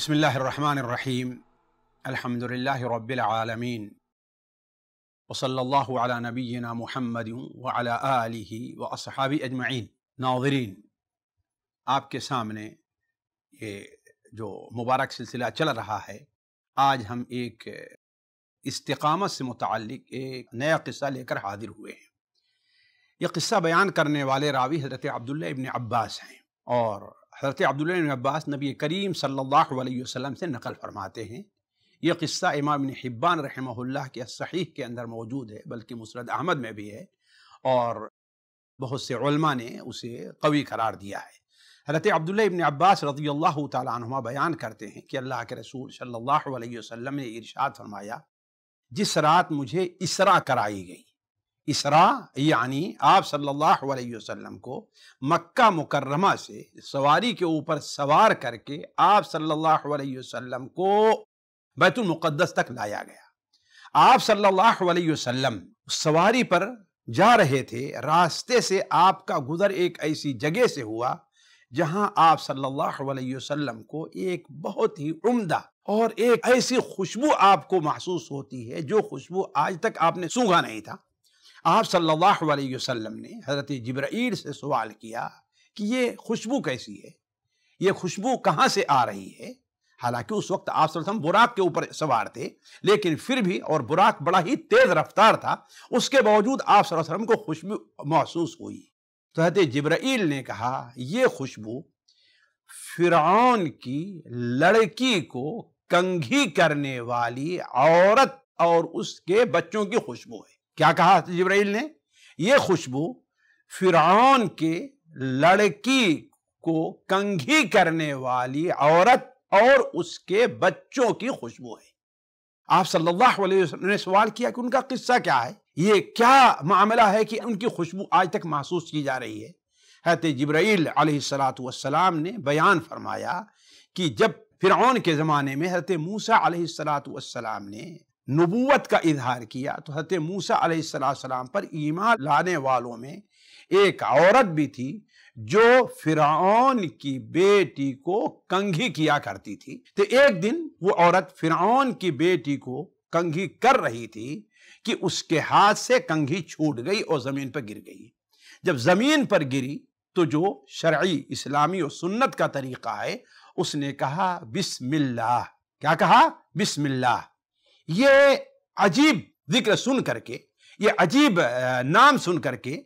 بسم الله الرحمن الرحيم الحمد لله رب العالمين وصلى الله على نبينا محمد وعلى آله وأصحابه أجمعين नाजरीन आपके सामने ये जो मुबारक सिलसिला चल रहा है आज हम एक इस्तकामत से मुतल एक नया किस्सा लेकर हाजिर हुए हैं यह किस्सा बयान करने वाले रावी हजरत अब्दुल्ला इबन अब्बास हैं और हज़रत अब्दुल्ल अब्बास नबी करीम सल्लल्लाहु अलैहि वसल्लम से नकल फरमाते हैं ये क़स्सा इमाम हिब्बान रहमहुल्लाह के सहीह के अंदर मौजूद है बल्कि मुसरद अहमद में भी है और बहुत से उलमा ने उसे कवी करार दिया है हज़रत अब्दुल्ला अब्बास रजी अल्लाह तुमा बयान करते हैं कि अल्लाह के रसूल सल्लल्लाहु अलैहि वसल्लम ने इरशाद फरमाया जिस रात मुझे इसरा कराई गई इसरा यानी आप सल्लल्लाहु अलैहि वसल्लम को मक्का मुकर्रमा से सवारी के ऊपर सवार करके आप सल्लल्लाहु अलैहि वसल्लम को बैतुल मुक़द्दस तक लाया गया आप सल्लल्लाहु अलैहि वसल्लम सवारी पर जा रहे थे रास्ते से आपका गुजर एक ऐसी जगह से हुआ जहां आप सल्लल्लाहु अलैहि वसल्लम को एक बहुत ही उम्दा और एक ऐसी खुशबू आपको महसूस होती है जो खुशबू आज तक आपने सूंघा नहीं था आप सल्लल्लाहु अलैहि वसल्लम ने हज़रत जब्राइल से सवाल किया कि ये खुशबू कैसी है ये खुशबू कहाँ से आ रही है हालांकि उस वक्त आप सल्लम बुराक के ऊपर सवार थे लेकिन फिर भी और बुराक बड़ा ही तेज़ रफ्तार था उसके बावजूद आप सल्लम को खुशबू महसूस हुई तो हजरत जब्राइल ने कहा यह खुशबू फिरौन की लड़की को कंघी करने वाली औरत और उसके बच्चों की खुशबू है क्या कहा जिब्राइल ने यह खुशबू फिरौन के लड़की को कंघी करने वाली औरत और उसके बच्चों की खुशबू है आप सल्लल्लाहु अलैहि वसल्लम ने सवाल किया कि उनका किस्सा क्या है ये क्या मामला है कि उनकी खुशबू आज तक महसूस की जा रही है हत जब्राइल सलाम ने बयान फरमाया कि जब फिरौन के ज़माने में हरत मूसा सलाम ने नबूत का इजहार किया तो हत मूसा अलैहिस्सलाम पर ईमान लाने वालों में एक औरत भी थी जो फिरौन की बेटी को कंघी किया करती थी तो एक दिन वो औरत फिरौन की बेटी को कंघी कर रही थी कि उसके हाथ से कंघी छूट गई और ज़मीन पर गिर गई जब ज़मीन पर गिरी तो जो शर्य इस्लामी और सुन्नत का तरीक़ा है उसने कहा बिस्मिल्लाह क्या कहा बिस्मिल्लाह ये अजीब जिक्र सुन करके ये अजीब नाम सुन करके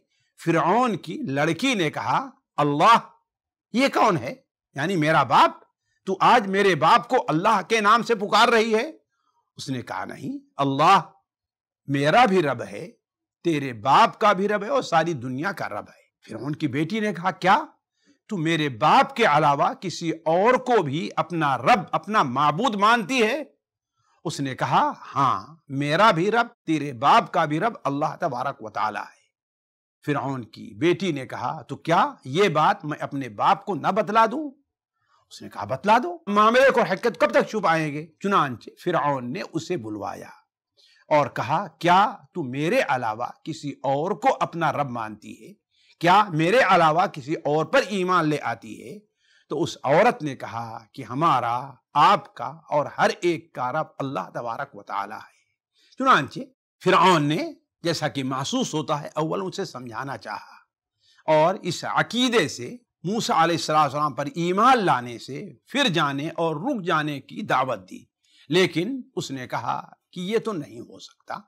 फिर की लड़की ने कहा अल्लाह ये कौन है यानी मेरा बाप तू आज मेरे बाप को अल्लाह के नाम से पुकार रही है उसने कहा नहीं अल्लाह मेरा भी रब है तेरे बाप का भी रब है और सारी दुनिया का रब है फिर उनकी बेटी ने कहा क्या तू मेरे बाप के अलावा किसी और को भी अपना रब अपना माबूद मानती है उसने कहा हाँ मेरा भी रब तेरे बाप का भी रब अल्लाह तबारक वाली है फिर की बेटी ने कहा तो क्या ये बात मैं अपने बाप को ना बतला दूं उसने कहा बतला दो मामले को हकीकत कब तक छुपाएंगे चुनानचे फिर ने उसे बुलवाया और कहा क्या तू मेरे अलावा किसी और को अपना रब मानती है क्या मेरे अलावा किसी और पर ईमान ले आती है तो उस औरत ने कहा कि हमारा आपका और हर एक का रब अल्लाह तबारक वाली है चुनाचे फिर ने जैसा कि महसूस होता है अव्वल उसे समझाना चाहा और इस अकीदे से मूसा आसमाम पर ईमान लाने से फिर जाने और रुक जाने की दावत दी लेकिन उसने कहा कि ये तो नहीं हो सकता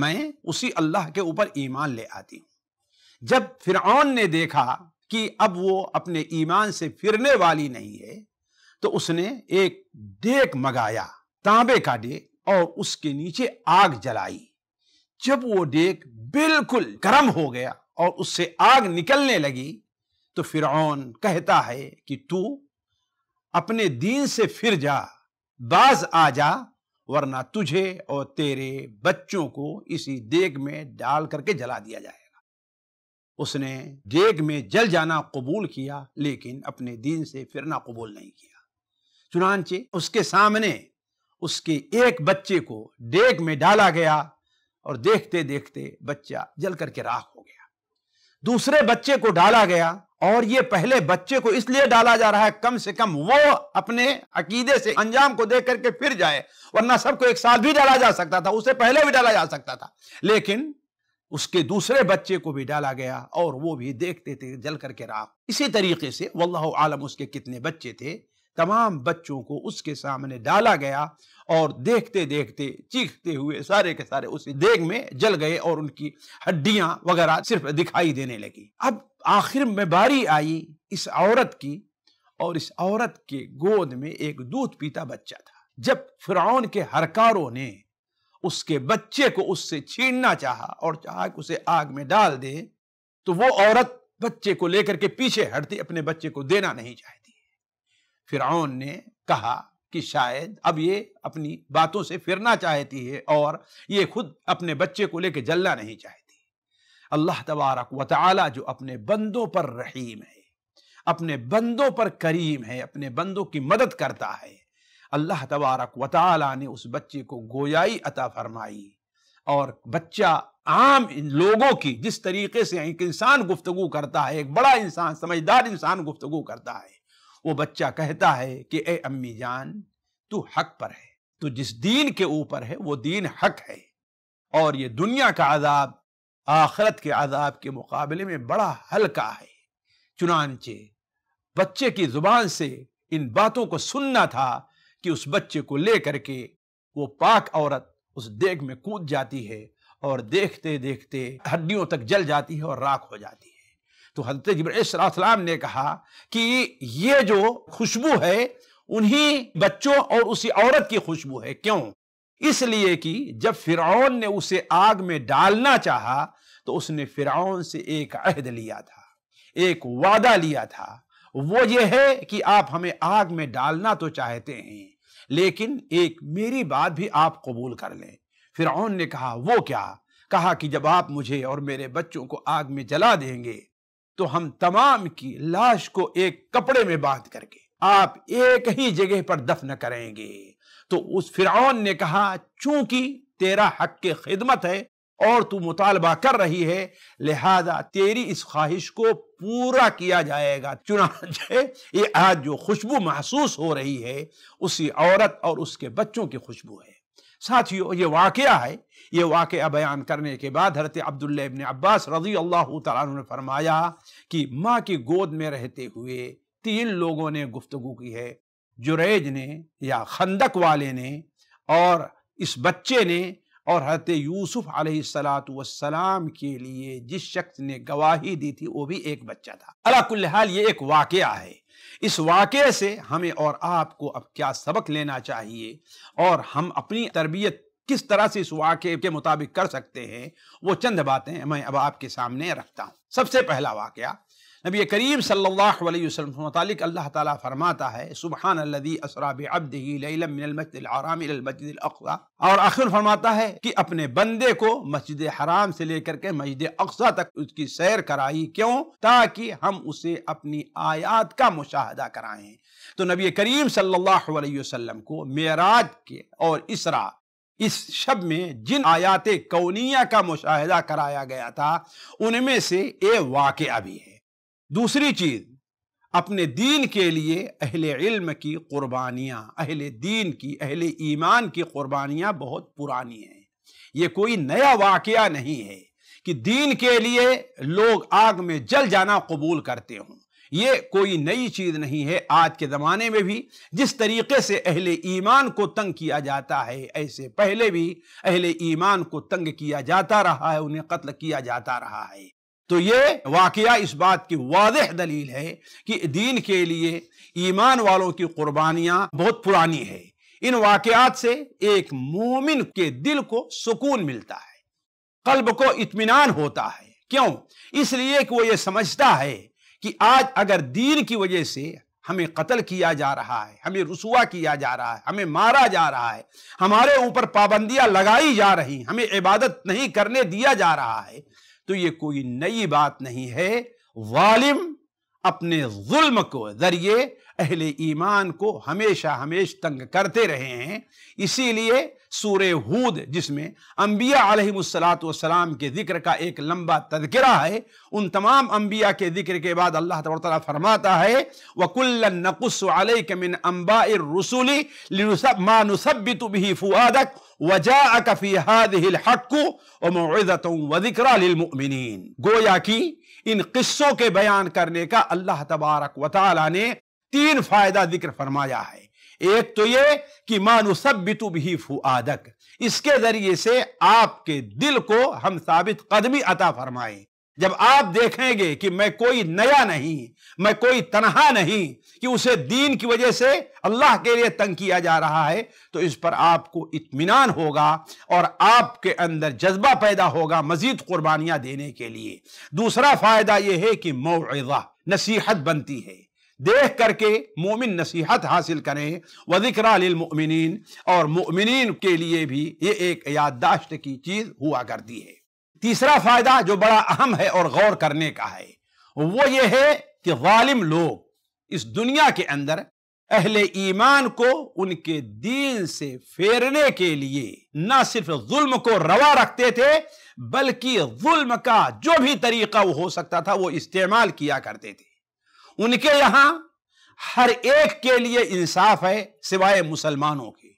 मैं उसी अल्लाह के ऊपर ईमान ले आती हूँ जब फिरौन ने देखा कि अब वो अपने ईमान से फिरने वाली नहीं है तो उसने एक डेक मगाया तांबे का डेक और उसके नीचे आग जलाई जब वो डेक बिल्कुल गर्म हो गया और उससे आग निकलने लगी तो फिरौन कहता है कि तू अपने दीन से फिर जा बाज आ जा वरना तुझे और तेरे बच्चों को इसी देग में डाल करके जला दिया जाए उसने डेग में जल जाना कबूल किया लेकिन अपने दीन से फिरना कबूल नहीं किया चुनानचे उसके सामने उसके एक बच्चे को डेग में डाला गया और देखते देखते बच्चा जल करके राख हो गया दूसरे बच्चे को डाला गया और ये पहले बच्चे को इसलिए डाला जा रहा है कम से कम वो अपने अकीदे से अंजाम को देख करके फिर जाए वरना सबको एक साथ भी डाला जा सकता था उसे पहले भी डाला जा सकता था लेकिन उसके दूसरे बच्चे को भी डाला गया और वो भी देखते थे जल करके राख इसी तरीके से वल्लाह आलम उसके कितने बच्चे थे तमाम बच्चों को उसके सामने डाला गया और देखते देखते चीखते हुए सारे के सारे उसी देग में जल गए और उनकी हड्डियां वगैरह सिर्फ दिखाई देने लगी अब आखिर में बारी आई इस औरत की और इस औरत के गोद में एक दूध पीता बच्चा था जब फिरौन के हरकारों ने उसके बच्चे को उससे छीनना चाहा और चाहा कि उसे आग में डाल दे तो वो औरत बच्चे को लेकर के पीछे हटती अपने बच्चे को देना नहीं चाहती फिर ने कहा कि शायद अब ये अपनी बातों से फिरना चाहती है और ये खुद अपने बच्चे को लेकर जलना नहीं चाहती अल्लाह तबारक व जो अपने बंदों पर रहीम है अपने बंदों पर करीम है अपने बंदों की मदद करता है अल्लाह तबारक व ने उस बच्चे को गोयाई अता फरमाई और बच्चा आम इन लोगों की जिस तरीके से एक इंसान गुफ्तगु करता है एक बड़ा इंसान समझदार इंसान गुफ्तु करता है वो बच्चा कहता है कि ए अम्मी जान तू हक पर है तो जिस दीन के ऊपर है वो दीन हक है और ये दुनिया का आज़ाब आखरत के आज़ाब के मुकाबले में बड़ा हल्का है चुनानचे बच्चे की ज़ुबान से इन बातों को सुनना था कि उस बच्चे को लेकर के वो पाक औरत उस देग में कूद जाती है और देखते देखते हड्डियों तक जल जाती है और राख हो जाती है तो हजरत जबराम ने कहा कि ये जो खुशबू है उन्हीं बच्चों और उसी औरत की खुशबू है क्यों इसलिए कि जब फिरौन ने उसे आग में डालना चाहा तो उसने फिरौन से एक अहद लिया था एक वादा लिया था वो ये है कि आप हमें आग में डालना तो चाहते हैं लेकिन एक मेरी बात भी आप कबूल कर लें फिर ने कहा वो क्या कहा कि जब आप मुझे और मेरे बच्चों को आग में जला देंगे तो हम तमाम की लाश को एक कपड़े में बांध करके आप एक ही जगह पर दफन करेंगे तो उस फिरौन ने कहा चूंकि तेरा हक के खिदमत है और तू मुतालबा कर रही है लिहाजा तेरी इस ख्वाहिश को पूरा किया जाएगा चुनाचे ये आज जो खुशबू महसूस हो रही है उसी औरत और उसके बच्चों की खुशबू है साथियों ये वाकया है ये वाक़ बयान करने के बाद हरत अब्दुल्ल इबन अब्बास रजी अल्लाह तु ने फरमाया कि माँ की गोद में रहते हुए तीन लोगों ने गुफ्तु की है जुरेज ने या खंदक वाले ने और इस बच्चे ने और हरत यूसुफ आसलाम के लिए जिस शख्स ने गवाही दी थी वो भी एक बच्चा था अलाकुल्हाल ये एक वाक़ है इस वाक़े से हमें और आपको अब क्या सबक लेना चाहिए और हम अपनी तरबियत किस तरह से इस वाक़े के मुताबिक कर सकते हैं वो चंद बातें मैं अब आपके सामने रखता हूँ सबसे पहला वाक़ नबी करीम सल्लल्लाहु अलैहि वसल्लम अल्लाह ताला फरमाता है सुबहान अल्लदी असरा बिअब्दिही और आखिर फरमाता है कि अपने बंदे को मस्जिद हराम से लेकर के मस्जिद अक्सा तक उसकी सैर कराई क्यों ताकि हम उसे अपनी आयात का मुशाहदा कराएं तो नबी करीम सल्लल्लाहु अलैहि वसल्लम को मेराज के और इसरा इस शब में जिन आयात कौनिया का मुशाहदा कराया गया था उनमें से ये वाक़ भी है दूसरी चीज अपने दीन के लिए अहले इल्म की कुर्बानियाँ अहले दीन की अहले ईमान की कुर्बानियाँ बहुत पुरानी हैं ये कोई नया वाकया नहीं है कि दीन के लिए लोग आग में जल जाना कबूल करते हों ये कोई नई चीज़ नहीं है आज के ज़माने में भी जिस तरीके से अहले ईमान को तंग किया जाता है ऐसे पहले भी अहले ईमान को तंग किया जाता रहा है उन्हें कत्ल किया जाता रहा है तो ये वाकया इस बात की वाद दलील है कि दीन के लिए ईमान वालों की कुर्बानियां बहुत पुरानी है इन वाकयात से एक मोमिन के दिल को सुकून मिलता है कल्ब को इतमान होता है क्यों इसलिए कि वो ये समझता है कि आज अगर दीन की वजह से हमें कत्ल किया जा रहा है हमें रसुआ किया जा रहा है हमें मारा जा रहा है हमारे ऊपर पाबंदियां लगाई जा रही हमें इबादत नहीं करने दिया जा रहा है तो ये कोई नई बात नहीं है वालिम अपने जुल्म को जरिए अहले ईमान को हमेशा हमेश तंग करते रहे हैं इसीलिए सूर हूद जिसमें अम्बिया आलतम के ज़िक्र का एक लंबा तदकरा है उन तमाम अम्बिया के ज़िक्र के बाद अल्लाह तबारा फरमाता है वकुल्ल नकुस मिन अम्बा रसूली मानुसबित भी फुआदक वजा अकफ़ी हाद गोया की इन किस्सों के बयान करने का अल्लाह तबारक वाल ने तीन फ़ायदा ज़िक्र फरमाया है एक तो ये कि मानु बितु भी फुआदक इसके जरिए से आपके दिल को हम साबित कदमी अता फरमाएं जब आप देखेंगे कि मैं कोई नया नहीं मैं कोई तनहा नहीं कि उसे दीन की वजह से अल्लाह के लिए तंग किया जा रहा है तो इस पर आपको इत्मीनान होगा और आपके अंदर जज्बा पैदा होगा मजीद कुर्बानियां देने के लिए दूसरा फायदा यह है कि मौजा नसीहत बनती है देख करके मोमिन नसीहत हासिल करें वजिक्रा लिलमिन और मोमिन के लिए भी ये एक याददाश्त की चीज़ हुआ करती है तीसरा फ़ायदा जो बड़ा अहम है और गौर करने का है वो ये है कि वालिम लोग इस दुनिया के अंदर अहले ईमान को उनके दीन से फेरने के लिए न सिर्फ जुल्म को रवा रखते थे बल्कि जुल्म का जो भी तरीका वो हो सकता था वो इस्तेमाल किया करते थे उनके यहां हर एक के लिए इंसाफ है सिवाय मुसलमानों के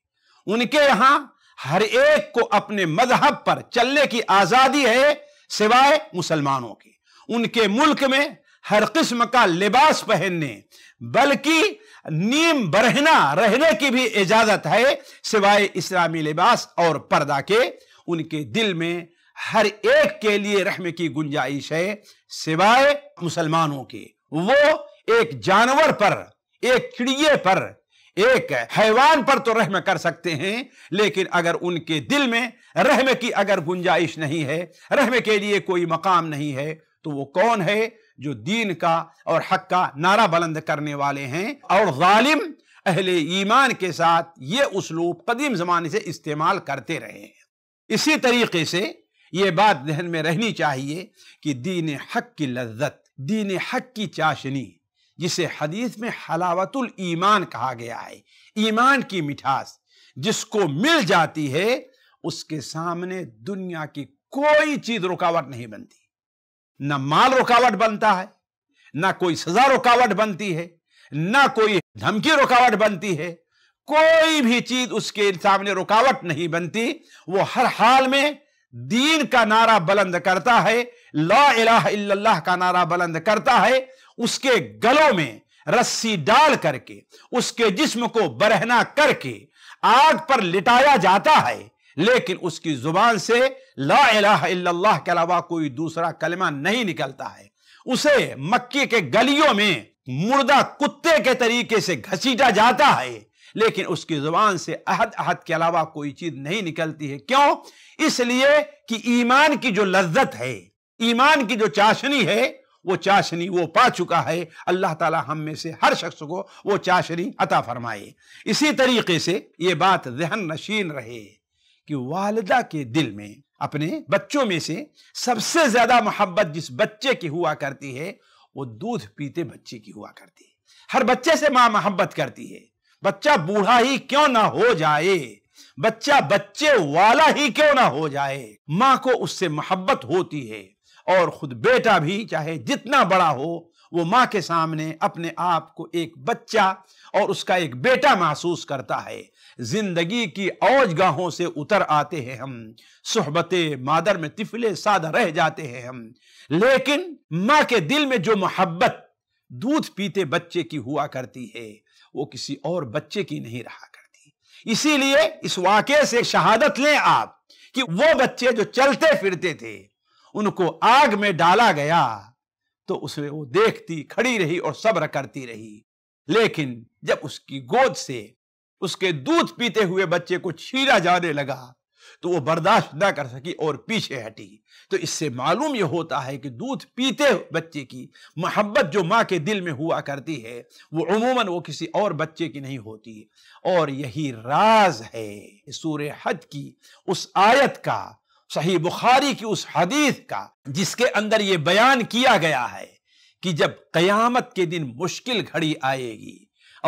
उनके यहां हर एक को अपने मजहब पर चलने की आजादी है सिवाय मुसलमानों की उनके मुल्क में हर किस्म का लिबास पहनने बल्कि नीम बरहना रहने की भी इजाजत है सिवाय इस्लामी लिबास और पर्दा के उनके दिल में हर एक के लिए रहम की गुंजाइश है सिवाय मुसलमानों के वो एक जानवर पर एक चिड़िए पर एक हैवान पर तो रहम कर सकते हैं लेकिन अगर उनके दिल में रहम की अगर गुंजाइश नहीं है रहम के लिए कोई मकाम नहीं है तो वो कौन है जो दीन का और हक का नारा बुलंद करने वाले हैं और जालिम अहले ईमान के साथ ये उसलूब कदीम ज़माने से इस्तेमाल करते रहे हैं इसी तरीके से ये बात जहन में रहनी चाहिए कि दीन हक की लज्जत दीन हक की चाशनी जिसे हदीस में हलावतुल ईमान कहा गया है ईमान की मिठास जिसको मिल जाती है उसके सामने दुनिया की कोई चीज रुकावट नहीं बनती ना माल रुकावट बनता है ना कोई सजा रुकावट बनती है ना कोई धमकी रुकावट बनती है कोई भी चीज उसके सामने रुकावट नहीं बनती वो हर हाल में दीन का नारा बुलंद करता है ला इलाह इल्लल्लाह का नारा बुलंद करता है उसके गलों में रस्सी डाल करके उसके जिस्म को बरहना करके आग पर लिटाया जाता है लेकिन उसकी जुबान से ला इलाहा के अलावा कोई दूसरा कलमा नहीं निकलता है उसे मक्के के गलियों में मुर्दा कुत्ते के तरीके से घसीटा जाता है लेकिन उसकी जुबान से अहद अहद के अलावा कोई चीज नहीं निकलती है क्यों इसलिए कि ईमान की जो लज्जत है ईमान की जो चाशनी है वो चाशनी वो पा चुका है अल्लाह ताला हम में से हर शख्स को वो चाशनी अता फरमाए इसी तरीके से ये बात जहन नशीन रहे कि वालदा के दिल में अपने बच्चों में से सबसे ज़्यादा मोहब्बत जिस बच्चे की हुआ करती है वो दूध पीते बच्चे की हुआ करती है हर बच्चे से माँ मोहब्बत करती है बच्चा बूढ़ा ही क्यों ना हो जाए बच्चा बच्चे वाला ही क्यों ना हो जाए माँ को उससे मोहब्बत होती है और खुद बेटा भी चाहे जितना बड़ा हो वो माँ के सामने अपने आप को एक बच्चा और उसका एक बेटा महसूस करता है जिंदगी की औज गाहों से उतर आते हैं हम सोहबत मादर में तिफले सादा रह जाते हैं हम लेकिन माँ के दिल में जो मोहब्बत दूध पीते बच्चे की हुआ करती है वो किसी और बच्चे की नहीं रहा करती इसीलिए इस वाक्य से शहादत लें आप कि वो बच्चे जो चलते फिरते थे उनको आग में डाला गया तो उसे वो देखती खड़ी रही और सब्र करती रही लेकिन जब उसकी गोद से उसके दूध पीते हुए बच्चे को छीरा जाने लगा तो वो बर्दाश्त ना कर सकी और पीछे हटी तो इससे मालूम यह होता है कि दूध पीते बच्चे की मोहब्बत जो माँ के दिल में हुआ करती है वो उमूमन वो किसी और बच्चे की नहीं होती और यही राज है सूर्य हज की उस आयत का सही बुखारी की उस हदीस का जिसके अंदर ये बयान किया गया है कि जब कयामत के दिन मुश्किल घड़ी आएगी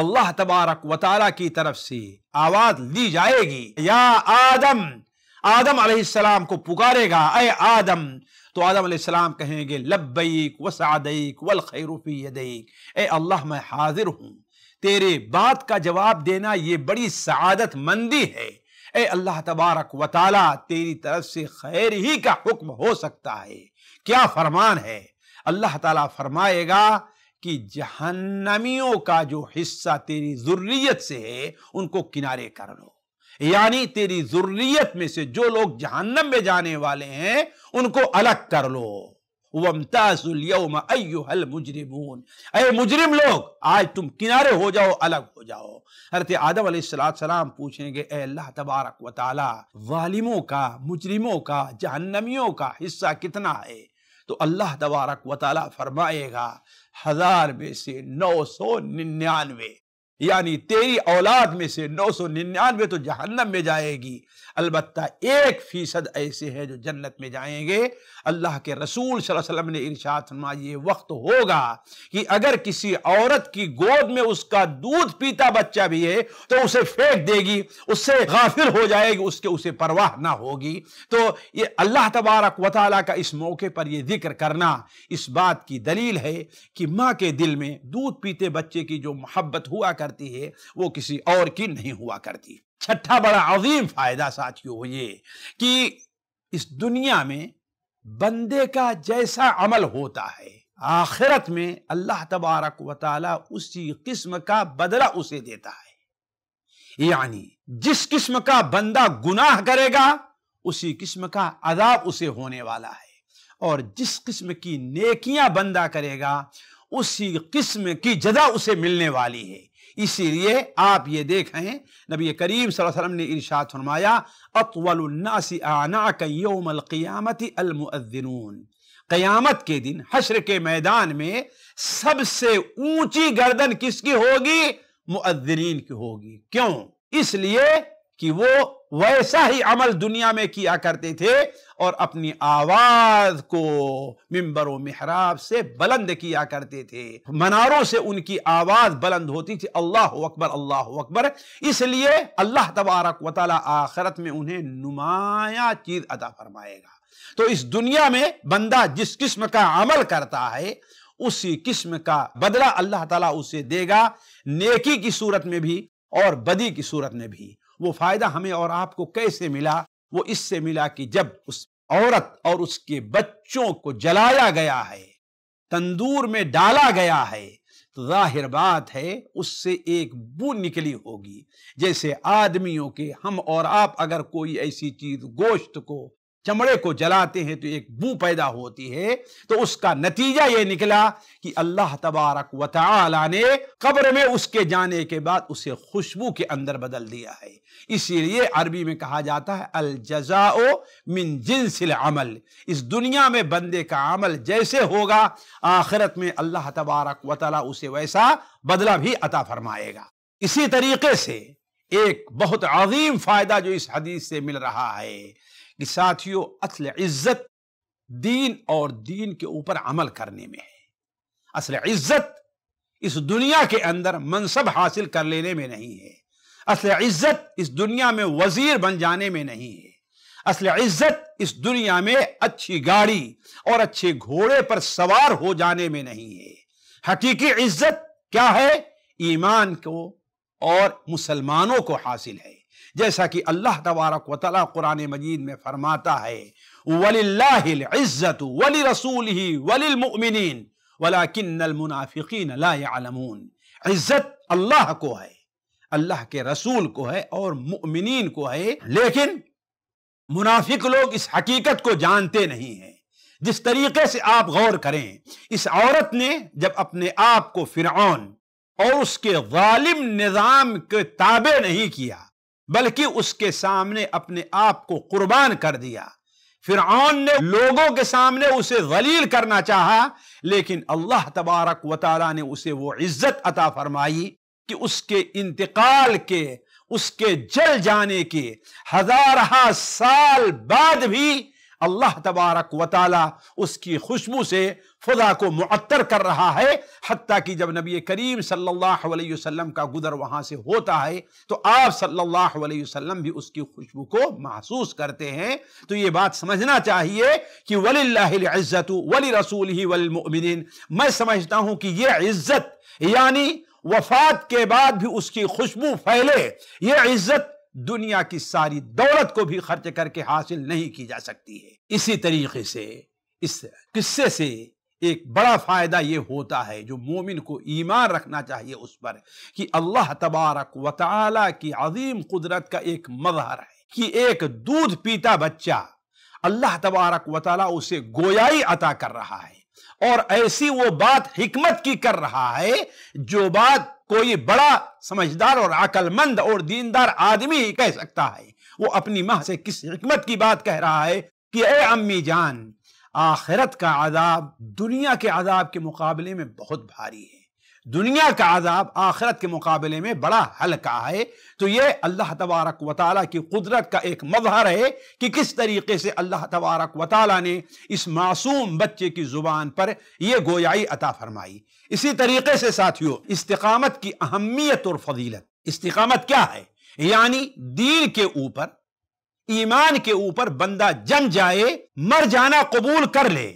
अल्लाह तबारक वाली की तरफ से आवाज ली जाएगी या आदम आदम अलैहिस्सलाम को पुकारेगा अय आदम तो आदम अलैहिस्सलाम कहेंगे लब्बैक व सादैक वल खैरूफी यदैक ए अल्लाह मैं हाजिर हूँ तेरे बात का जवाब देना ये बड़ी सआदत मंदी है ए अल्लाह तबारक वाली तेरी तरफ से खैर ही का हुक्म हो सकता है क्या फरमान है अल्लाह ताला फरमाएगा कि जहन्नमियों का जो हिस्सा तेरी जुर्रियत से है उनको किनारे कर लो यानी तेरी जुर्रियत में से जो लोग जहन्नम में जाने वाले हैं उनको अलग कर लो वमताजुलयम अयल मुजरिमून अरे मुजरिम लोग आज तुम किनारे हो जाओ अलग हो जाओ हरत आदम सलाम पूछेंगे अल्लाह तबारक व वालिमों का मुजरिमों का जहन्नमियों का हिस्सा कितना है तो अल्लाह तबारक व फरमाएगा हजार में से नौ सौ निन्यानवे यानी तेरी औलाद में से नौ सौ निन्यानवे तो जहन्नम में जाएगी अलबत् एक फ़ीसद ऐसे है जो जन्नत में जाएंगे अल्लाह के रसूल वसल्लम ने इर्शाद फरमा ये वक्त होगा कि अगर किसी औरत की गोद में उसका दूध पीता बच्चा भी है तो उसे फेंक देगी उससे गाफिल हो जाएगी उसके उसे परवाह ना होगी तो ये अल्लाह तबारक वाली का इस मौके पर यह जिक्र करना इस बात की दलील है कि माँ के दिल में दूध पीते बच्चे की जो मोहब्बत हुआ करती है वो किसी और की नहीं हुआ करती छठा बड़ा अजीम फायदा साथियों हो ये कि इस दुनिया में बंदे का जैसा अमल होता है आखिरत में अल्लाह तबारक वाली उसी किस्म का बदला उसे देता है यानी जिस किस्म का बंदा गुनाह करेगा उसी किस्म का अदाब उसे होने वाला है और जिस किस्म की नेकियां बंदा करेगा उसी किस्म की जगह उसे मिलने वाली है इसीलिए आप ये देखें नबी करीम वसल्लम ने इरशाद फरमाया अतवलनासी आना कयोमल क़ियामत अलमुअद्दिनून क़यामत के दिन हशर के मैदान में सबसे ऊंची गर्दन किसकी होगी मुअद्दिनीन की होगी क्यों इसलिए कि वो वैसा ही अमल दुनिया में किया करते थे और अपनी आवाज को मिंबर मेहराब से बुलंद किया करते थे मनारों से उनकी आवाज बुलंद होती थी अल्लाह अकबर अल्लाह अकबर इसलिए अल्लाह तबारक वाली आखरत में उन्हें नुमाया चीज अदा फरमाएगा तो इस दुनिया में बंदा जिस किस्म का अमल करता है उसी किस्म का बदला अल्लाह ताला उसे देगा नेकी की सूरत में भी और बदी की सूरत में भी वो फायदा हमें और आपको कैसे मिला वो इससे मिला कि जब उस औरत और उसके बच्चों को जलाया गया है तंदूर में डाला गया है तो जाहिर बात है उससे एक बू निकली होगी जैसे आदमियों के हम और आप अगर कोई ऐसी चीज गोश्त को चमड़े को जलाते हैं तो एक बू पैदा होती है तो उसका नतीजा यह निकला कि अल्लाह तबारक वाला ने कब्र में उसके जाने के बाद उसे खुशबू के अंदर बदल दिया है इसीलिए अरबी में कहा जाता है अल जजाओ मिन जिनसिल अमल इस दुनिया में बंदे का अमल जैसे होगा आखिरत में अल्लाह तबारक वाली उसे वैसा बदला भी अता फरमाएगा इसी तरीके से एक बहुत अजीम फायदा जो इस हदीस से मिल रहा है कि साथियों असल इज्जत दीन और दीन के ऊपर अमल करने में है असल इज्जत इस दुनिया के अंदर मनसब हासिल कर लेने में नहीं है असल इज्जत इस दुनिया में वजीर बन जाने में नहीं है असल इज्जत इस दुनिया में अच्छी गाड़ी और अच्छे घोड़े पर सवार हो जाने में नहीं है हकीकी इज्जत क्या है ईमान को और मुसलमानों को हासिल है जैसा कि अल्लाह तबारक वाली कुरान मजीद में फरमाता है वलिल्लाज़्ज़त वली रसूल ही वलिलमिन वला किन्नमुनाफ़िन लामून इज़्ज़त अल्लाह को है अल्लाह के रसूल को है और मुमिन को है लेकिन मुनाफिक लोग इस हकीकत को जानते नहीं हैं जिस तरीके से आप गौर करें इस औरत ने जब अपने आप को फिरौन और उसके गालिम निज़ाम के ताबे नहीं किया बल्कि उसके सामने अपने आप को कुर्बान कर दिया फिर ने लोगों के सामने उसे गलील करना चाहा लेकिन अल्लाह तबारक वाल ने उसे वो इज्जत अता फरमाई कि उसके इंतकाल के उसके जल जाने के हजारहा साल बाद भी अल्लाह तबारक वाल उसकी खुशबू से खुदा को मुअत्तर कर रहा है हती कि जब नबी करीम सल्लल्लाहु अलैहि वसल्लम का गुदर वहां से होता है तो आप सल्लल्लाहु अलैहि वसल्लम भी उसकी खुशबू को महसूस करते हैं तो ये बात समझना चाहिए कि वलीज़्ज़त वली रसूल ही वलमिन मैं समझता हूं कि यह इज़्ज़त यानी वफात के बाद भी उसकी खुशबू फैले ये इज़्ज़त दुनिया की सारी दौलत को भी खर्च करके हासिल नहीं की जा सकती है इसी तरीके से इस किस्से से एक बड़ा फ़ायदा ये होता है जो मोमिन को ईमान रखना चाहिए उस पर कि अल्लाह तबारक व की अजीम कुदरत का एक मजहर है कि एक दूध पीता बच्चा अल्लाह तबारक व उसे गोयाई अता कर रहा है और ऐसी वो बात हमत की कर रहा है जो बात कोई बड़ा समझदार और अकलमंद और दीनदार आदमी कह सकता है वो अपनी माँ से किस हिकमत की बात कह रहा है कि ए अम्मी जान आखिरत का आदाब दुनिया के आदाब के मुकाबले में बहुत भारी है दुनिया का आदाब आखिरत के मुकाबले में बड़ा हल्का है तो ये अल्लाह तबारक वाली की कुदरत का एक मजहर है कि किस तरीके से अल्लाह तबारक वाली ने इस मासूम बच्चे की ज़ुबान पर यह गोयाई अता फरमाई इसी तरीके से साथियों इस्तकामत की अहमियत और फजीलत इस्तकामत क्या है यानी दीन के ऊपर ईमान के ऊपर बंदा जम जाए मर जाना कबूल कर ले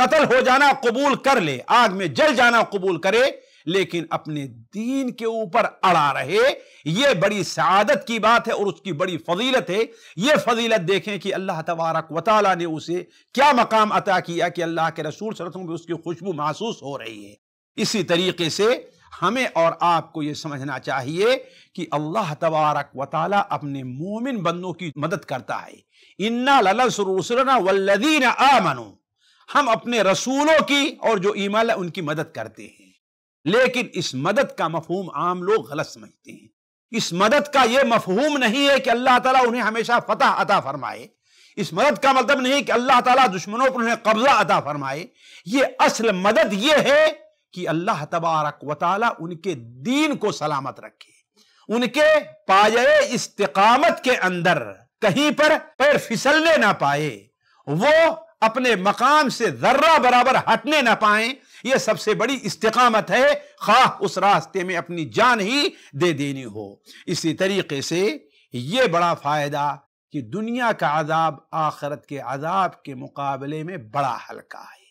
कत्ल हो जाना कबूल कर ले आग में जल जाना कबूल करे लेकिन अपने दीन के ऊपर अड़ा रहे यह बड़ी शहादत की बात है और उसकी बड़ी फजीलत है यह फजीलत देखें कि अल्लाह तबारक वाली ने उसे क्या मकाम अता किया कि अल्लाह के रसूल सरसों में उसकी खुशबू महसूस हो रही है इसी तरीके से हमें और आपको ये समझना चाहिए कि अल्लाह तबारक व अपने मोमिन बंदों की मदद करता है इन्ना ललसरसरना वल्लदीन आमनु हम अपने रसूलों की और जो ईमान उनकी मदद करते हैं लेकिन इस मदद का मफहूम आम लोग गलत समझते हैं इस मदद का यह मफहूम नहीं है कि अल्लाह ताला उन्हें हमेशा फतह अता फरमाए इस मदद का मतलब नहीं कि अल्लाह ताला दुश्मनों पर उन्हें कब्जा अता फरमाए ये असल मदद ये है कि अल्लाह तबारक वाली उनके दीन को सलामत रखे उनके पाए इस्तकामत के अंदर कहीं पर पैर फिसलने ना पाए वो अपने मकाम से जर्रा बराबर हटने ना पाए यह सबसे बड़ी इस्तकामत है खा उस रास्ते में अपनी जान ही दे देनी हो इसी तरीके से यह बड़ा फायदा कि दुनिया का आजाब आखरत के आजाब के मुकाबले में बड़ा हल्का है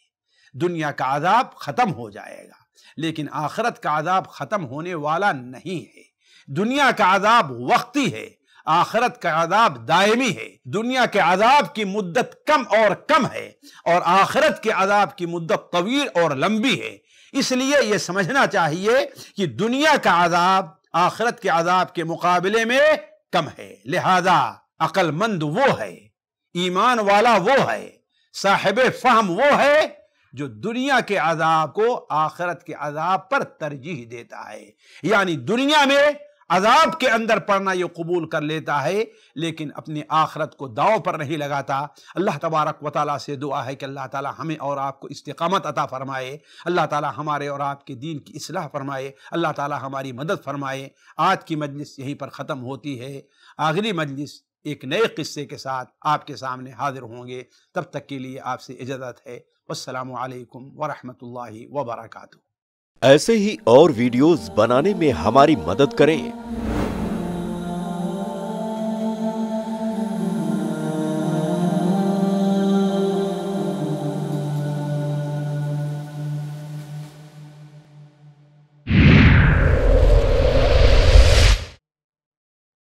दुनिया का आदाब ख़त्म हो जाएगा लेकिन आखरत का आदाब ख़त्म होने वाला नहीं है दुनिया का आदाब वक्ती है आखरत का आदाब दायमी है दुनिया के आदाब की मुद्दत कम और कम है और आखरत के आदाब की मुद्दत तवील और लंबी है इसलिए यह समझना चाहिए कि दुनिया का आदाब आखरत के आदाब के मुकाबले में कम है लिहाजा अकलमंद वो है ईमान वाला वो है साहेब फहम वो है जो दुनिया के अजाब को आखरत के अजाब पर तरजीह देता है यानी दुनिया में अजाब के अंदर पड़ना ये कबूल कर लेता है लेकिन अपनी आखरत को दाव पर नहीं लगाता अल्लाह तबारक व ताली से दुआ है कि अल्लाह ताली हमें और आपको इस्तकामत अता फ़रमाए अल्लाह ताली हमारे और आपके दीन की असलाह फ़रमाए अल्लाह ताली हमारी मदद फ़रमाए आज की मजलिस यहीं पर ख़त्म होती है आखिरी मजलिस एक नए किस्से के साथ आपके सामने हाजिर होंगे तब तक के लिए आपसे इजाज़त है वालेकुम वरहमतुल्लाहि वबरकातुहू ऐसे ही और वीडियोस बनाने में हमारी मदद करें